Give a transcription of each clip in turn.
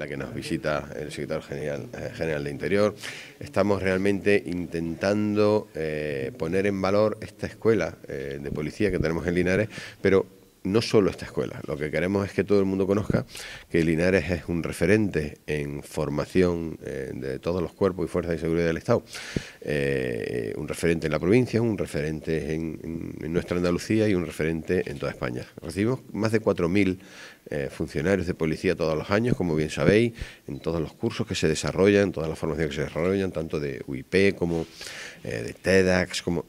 la que nos visita el secretario general, eh, de Interior. Estamos realmente intentando eh, poner en valor esta escuela eh, de policía que tenemos en Linares, pero no solo esta escuela, lo que queremos es que todo el mundo conozca que Linares es un referente en formación eh, de todos los cuerpos y fuerzas de seguridad del Estado, eh, un referente en la provincia, un referente en, nuestra Andalucía y un referente en toda España. Recibimos más de 4.000 eh, funcionarios de policía todos los años, como bien sabéis, en todos los cursos que se desarrollan, en todas las formaciones que se desarrollan, tanto de UIP como de TEDx, como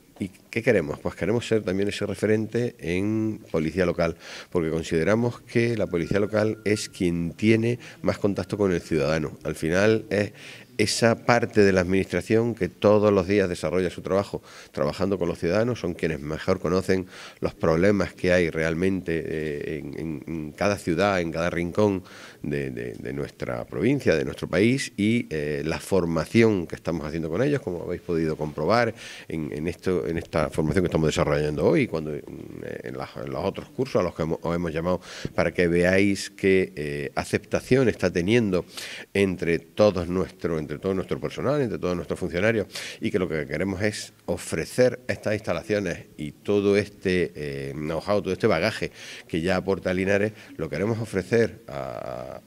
¿Qué queremos? Pues queremos ser también ese referente en policía local, porque consideramos que la policía local es quien tiene más contacto con el ciudadano. Al final es esa parte de la administración que todos los días desarrolla su trabajo trabajando con los ciudadanos, son quienes mejor conocen los problemas que hay realmente eh, en, cada ciudad, en cada rincón de, nuestra provincia, de nuestro país y eh, la formación que estamos haciendo con ellos, como habéis podido comprobar en esto, en esta formación que estamos desarrollando hoy, cuando mm, eh, en, los otros cursos a los que hemos, os hemos llamado, para que veáis qué eh, aceptación está teniendo entre todos nuestro, entre todo nuestro personal, entre todos nuestros funcionarios, y que lo que queremos es ofrecer estas instalaciones y todo este eh, know todo este bagaje que ya aporta Linares, lo queremos ofrecer a,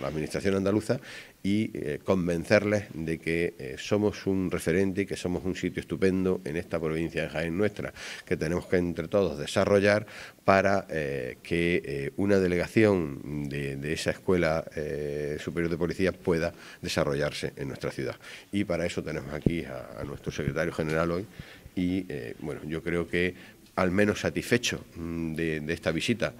la Administración andaluza y convencerles de que somos un referente y que somos un sitio estupendo en esta provincia provincia nuestra, que tenemos que entre todos desarrollar para eh, que eh, una delegación de, esa Escuela eh, Superior de Policía pueda desarrollarse en nuestra ciudad. Y para eso tenemos aquí a, nuestro secretario general hoy y, bueno, yo creo que al menos satisfecho mm, de esta visita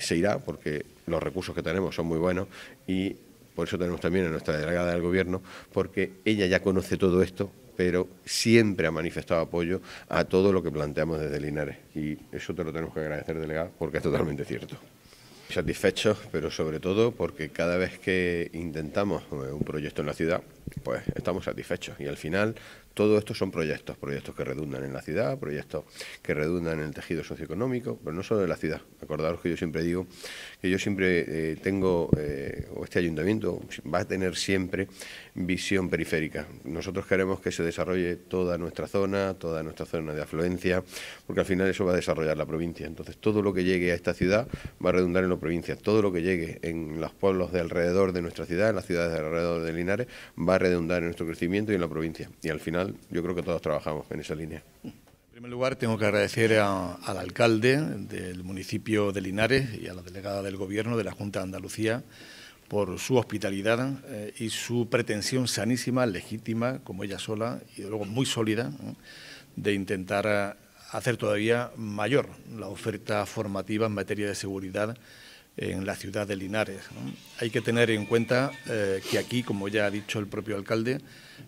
se irá porque los recursos que tenemos son muy buenos y por eso tenemos también a nuestra delegada del Gobierno, porque ella ya conoce todo esto pero siempre ha manifestado apoyo a todo lo que planteamos desde Linares. Y eso te lo tenemos que agradecer, delegado, porque es totalmente cierto satisfechos, pero sobre todo porque cada vez que intentamos eh, un proyecto en la ciudad, pues estamos satisfechos. Y al final, todo esto son proyectos, proyectos que redundan en la ciudad, proyectos que redundan en el tejido socioeconómico, pero no solo en la ciudad. Acordaros que yo siempre digo que yo siempre eh, tengo, eh, o este ayuntamiento va a tener siempre visión periférica. Nosotros queremos que se desarrolle toda nuestra zona, toda nuestra zona de afluencia, porque al final eso va a desarrollar la provincia. Entonces, todo lo que llegue a esta ciudad va a redundar en la provincia. Todo lo que llegue en los pueblos de alrededor de nuestra ciudad, en las ciudades de alrededor de Linares, va a redundar en nuestro crecimiento y en la provincia. Y al final yo creo que todos trabajamos en esa línea. En primer lugar, tengo que agradecer al alcalde del municipio de Linares y a la delegada del Gobierno de la Junta de Andalucía por su hospitalidad eh, y su pretensión sanísima, legítima, como ella sola, y luego muy sólida, ¿eh? de intentar eh, hacer todavía mayor la oferta formativa en materia de seguridad en la ciudad de Linares. Hay que tener en cuenta eh, que aquí, como ya ha dicho el propio alcalde,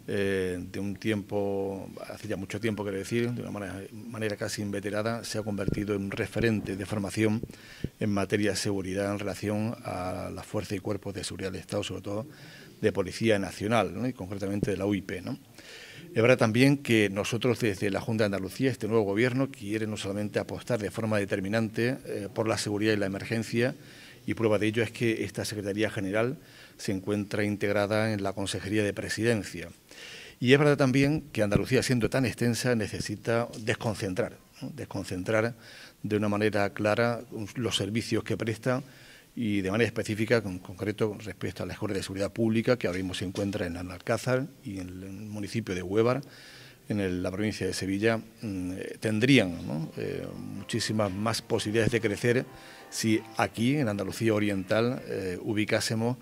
eh, de un tiempo, hace ya mucho tiempo quiero decir, de una manera, casi inveterada, se ha convertido en referente de formación en materia de seguridad en relación a las fuerzas y cuerpos de seguridad del Estado, sobre todo de Policía Nacional y concretamente de la UIP. Es verdad también que nosotros desde la Junta de Andalucía, este nuevo gobierno, quiere no solamente apostar de forma determinante eh, por la seguridad y la emergencia, y prueba de ello es que esta Secretaría General se encuentra integrada en la Consejería de Presidencia. Y es verdad también que Andalucía, siendo tan extensa, necesita desconcentrar, desconcentrar de una manera clara los servicios que presta y de manera específica, en concreto, respecto a la Escuela de Seguridad Pública, que ahora mismo se encuentra en Alcázar y en el municipio de Huévar, en la provincia de Sevilla, mm, eh, tendrían eh, muchísimas más posibilidades de crecer si aquí, en Andalucía Oriental, eh, ubicásemos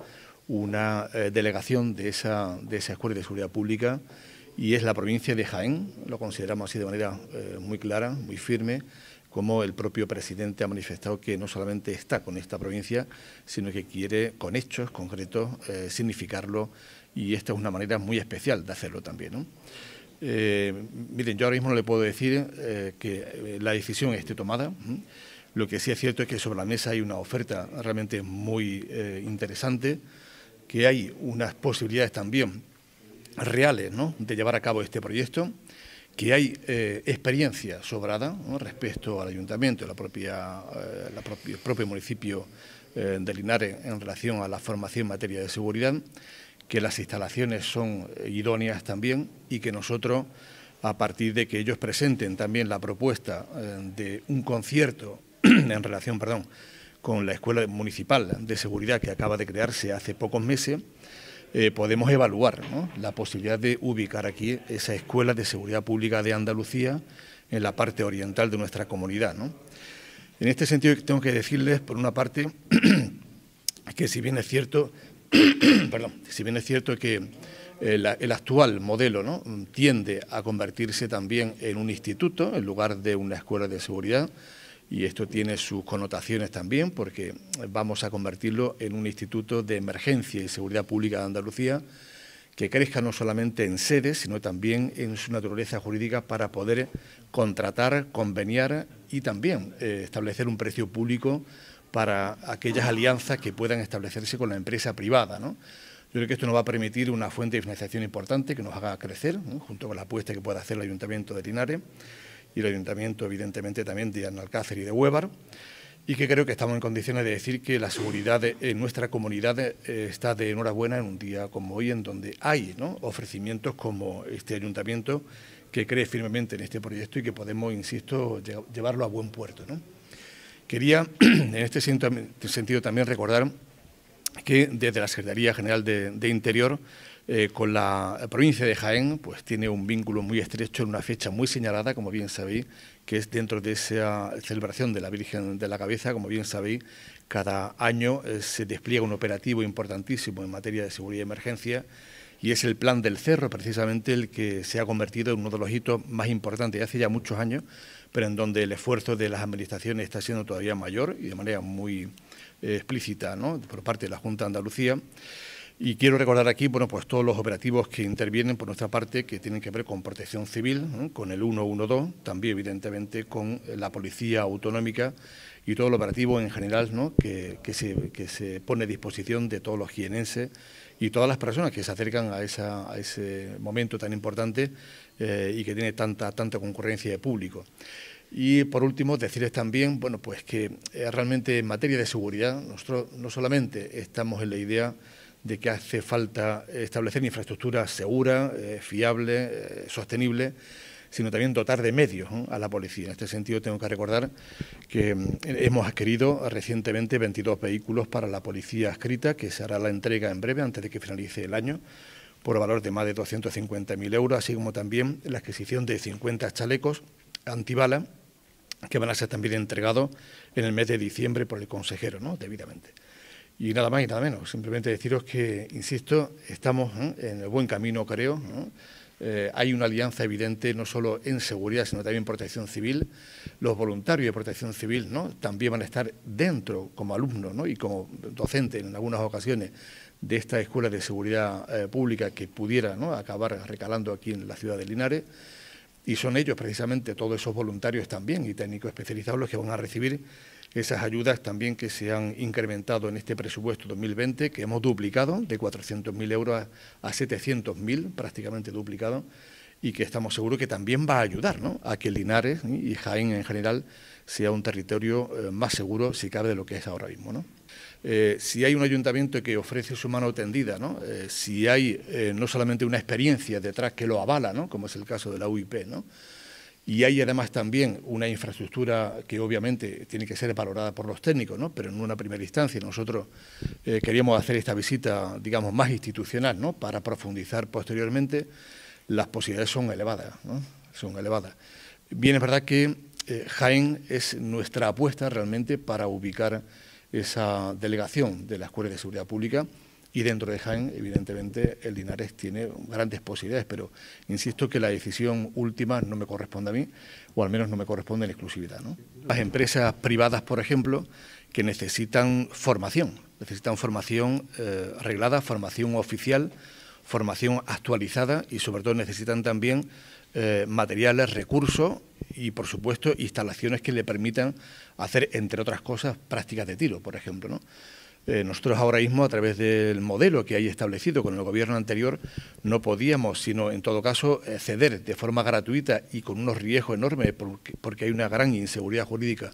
una delegación de esa, de esa Escuela de Seguridad Pública y es la provincia de Jaén, lo consideramos así de manera muy clara, muy firme, como el propio presidente ha manifestado que no solamente está con esta provincia, sino que quiere con hechos concretos eh, significarlo y esta es una manera muy especial de hacerlo también. Eh, miren, yo ahora mismo no le puedo decir eh, que la decisión esté tomada. Lo que sí es cierto es que sobre la mesa hay una oferta realmente muy interesante, que hay unas posibilidades también reales de llevar a cabo este proyecto que hay eh, experiencia sobrada respecto al ayuntamiento, la propia, el eh, propio municipio eh, de Linares en relación a la formación en materia de seguridad, que las instalaciones son idóneas también y que nosotros, a partir de que ellos presenten también la propuesta de un concierto en relación, perdón, con la Escuela Municipal de Seguridad que acaba de crearse hace pocos meses, eh, podemos evaluar la posibilidad de ubicar aquí esa escuela de seguridad pública de Andalucía en la parte oriental de nuestra comunidad. En este sentido tengo que decirles, por una parte, que si bien es cierto, si bien es cierto que eh, el, actual modelo tiende a convertirse también en un instituto en lugar de una escuela de seguridad, y esto tiene sus connotaciones también porque vamos a convertirlo en un instituto de emergencia y seguridad pública de Andalucía que crezca no solamente en sede, sino también en su naturaleza jurídica para poder contratar, conveniar y también eh, establecer un precio público para aquellas alianzas que puedan establecerse con la empresa privada. Yo creo que esto nos va a permitir una fuente de financiación importante que nos haga crecer, junto con la apuesta que pueda hacer el Ayuntamiento de Linares y el ayuntamiento, evidentemente, también de Alcácer y de huevar y que creo que estamos en condiciones de decir que la seguridad en nuestra comunidad eh, está de enhorabuena en un día como hoy, en donde hay ofrecimientos como este ayuntamiento que cree firmemente en este proyecto y que podemos, insisto, llevarlo a buen puerto. ¿no? Quería, en este sentido, también recordar que desde la Secretaría General de Interior eh, con la provincia de Jaén, pues tiene un vínculo muy estrecho en una fecha muy señalada, como bien sabéis, que es dentro de esa celebración de la Virgen de la Cabeza, como bien sabéis, cada año eh, se despliega un operativo importantísimo en materia de seguridad y emergencia, y es el plan del cerro precisamente el que se ha convertido en uno de los hitos más importantes de hace ya muchos años, pero en donde el esfuerzo de las administraciones está siendo todavía mayor y de manera muy eh, explícita por parte de la Junta de Andalucía. Y quiero recordar aquí, bueno, pues todos los operativos que intervienen por nuestra parte, que tienen que ver con protección civil, con el 112, también evidentemente con la policía autonómica y todo el operativo en general ¿no? que, se, se pone a disposición de todos los jienenses y todas las personas que se acercan a, esa, a ese momento tan importante eh, y que tiene tanta, tanta concurrencia de público. Y por último, decirles también bueno, pues que eh, realmente en materia de seguridad nosotros no solamente estamos en la idea de que hace falta establecer infraestructura segura, eh, fiable, eh, sostenible, sino también dotar de medios a la policía. En este sentido tengo que recordar que mm, hemos adquirido recientemente 22 vehículos para la policía escrita, que se hará la entrega en breve, antes de que finalice el año, por valor de más de 250.000 euros, así como también la adquisición de 50 chalecos antibala, que van a ser también entregados en el mes de diciembre por el consejero, ¿no? debidamente. Y nada más y nada menos. Simplemente deciros que, insisto, estamos ¿eh? en el buen camino, creo. Eh, hay una alianza evidente no solo en seguridad, sino también en protección civil. Los voluntarios de protección civil también van a estar dentro como alumnos y como docentes en algunas ocasiones de esta escuela de seguridad eh, pública que pudiera acabar recalando aquí en la ciudad de Linares. Y son ellos precisamente, todos esos voluntarios también y técnicos especializados los que van a recibir esas ayudas también que se han incrementado en este presupuesto 2020, que hemos duplicado de 400.000 euros a 700.000, prácticamente duplicado, y que estamos seguros que también va a ayudar ¿no? a que Linares ¿eh? y Jaén en general sea un territorio eh, más seguro, si cabe, de lo que es ahora mismo. ¿no? Eh, si hay un ayuntamiento que ofrece su mano tendida, ¿no? si hay no solamente una experiencia detrás que lo avala, ¿no? como es el caso de la UIP, ¿no? Y hay además también una infraestructura que obviamente tiene que ser valorada por los técnicos, ¿no? pero en una primera instancia nosotros eh, queríamos hacer esta visita, digamos, más institucional, ¿no? para profundizar posteriormente. Las posibilidades son elevadas, son elevadas. Bien, es verdad que eh, Jaén es nuestra apuesta realmente para ubicar esa delegación de la Escuela de Seguridad Pública y dentro de Jaén, evidentemente, el Dinares tiene grandes posibilidades, pero insisto que la decisión última no me corresponde a mí, o al menos no me corresponde en exclusividad. Las empresas privadas, por ejemplo, que necesitan formación, necesitan formación eh, reglada, formación oficial, formación actualizada y sobre todo necesitan también eh, materiales, recursos y por supuesto instalaciones que le permitan hacer, entre otras cosas, prácticas de tiro, por ejemplo. ¿no? Eh, nosotros ahora mismo, a través del modelo que hay establecido con el gobierno anterior, no podíamos, sino en todo caso, eh, ceder de forma gratuita y con unos riesgos enormes, porque, hay una gran inseguridad jurídica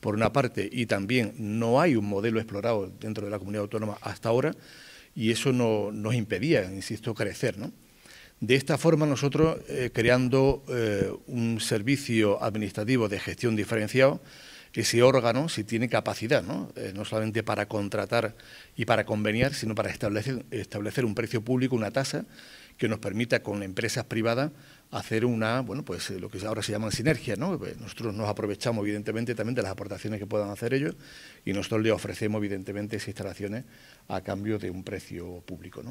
por una parte, y también no hay un modelo explorado dentro de la comunidad autónoma hasta ahora, y eso no, nos impedía, insisto, crecer. ¿no? De esta forma, nosotros, eh, creando un servicio administrativo de gestión diferenciado, ese órgano si tiene capacidad, ¿no? Eh, no solamente para contratar y para conveniar, sino para establecer, establecer un precio público, una tasa, que nos permita con empresas privadas hacer una, bueno, pues eh, lo que ahora se llama sinergia. ¿no? Eh, nosotros nos aprovechamos evidentemente también de las aportaciones que puedan hacer ellos y nosotros le ofrecemos evidentemente esas instalaciones a cambio de un precio público,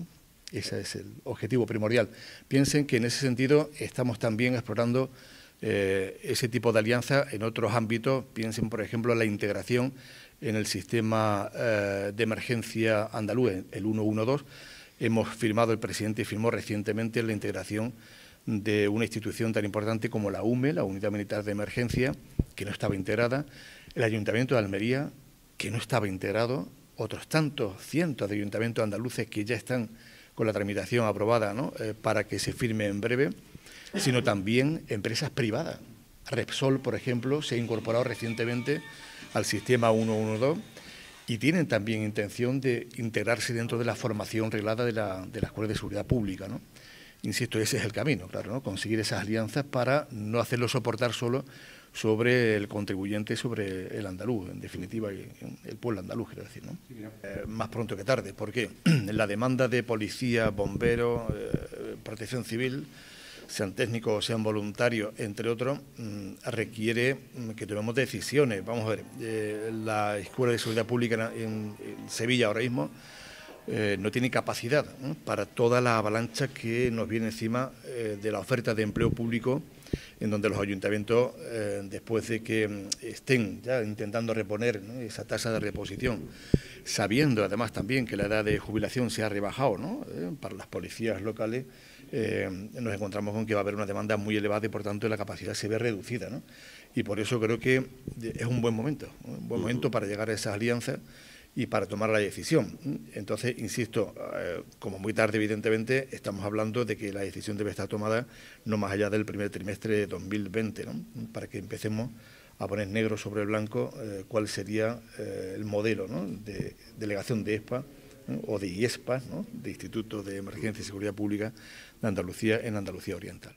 Ese es el objetivo primordial. Piensen que en ese sentido estamos también explorando eh, ese tipo de alianza en otros ámbitos. Piensen, por ejemplo, en la integración en el sistema eh, de emergencia andaluz, el 112. Hemos firmado, el presidente firmó recientemente la integración de una institución tan importante como la UME, la Unidad Militar de Emergencia, que no estaba integrada, el Ayuntamiento de Almería, que no estaba integrado, otros tantos cientos de ayuntamientos andaluces que ya están con la tramitación aprobada ¿no? Eh, para que se firme en breve sino también empresas privadas. Repsol, por ejemplo, se ha incorporado recientemente al sistema 112 y tienen también intención de integrarse dentro de la formación reglada de la, de la Escuela de Seguridad Pública. ¿no? Insisto, ese es el camino, claro, ¿no? conseguir esas alianzas para no hacerlo soportar solo sobre el contribuyente, sobre el andaluz, en definitiva, el pueblo andaluz, quiero decir, ¿no? Eh, más pronto que tarde, porque la demanda de policía, bomberos, eh, protección civil sean técnicos o sean voluntarios, entre otros, mm, requiere mm, que tomemos decisiones. Vamos a ver, eh, la Escuela de Seguridad Pública en, Sevilla ahora mismo eh, no tiene capacidad para toda la avalancha que nos viene encima eh, de la oferta de empleo público, en donde los ayuntamientos, después de que mm, estén ya intentando reponer esa tasa de reposición, sabiendo además también que la edad de jubilación se ha rebajado para las policías locales, eh, nos encontramos con que va a haber una demanda muy elevada y por tanto la capacidad se ve reducida. Y por eso creo que eh, es un buen momento, un buen momento para llegar a esas alianzas y para tomar la decisión. Entonces, insisto, eh, como muy tarde, evidentemente, estamos hablando de que la decisión debe estar tomada no más allá del primer trimestre de 2020, para que empecemos a poner negro sobre blanco cuál sería el modelo de delegación de ESPA o de IESPA, de Instituto de Emergencia y Seguridad Pública, Andalucía en Andalucía Oriental.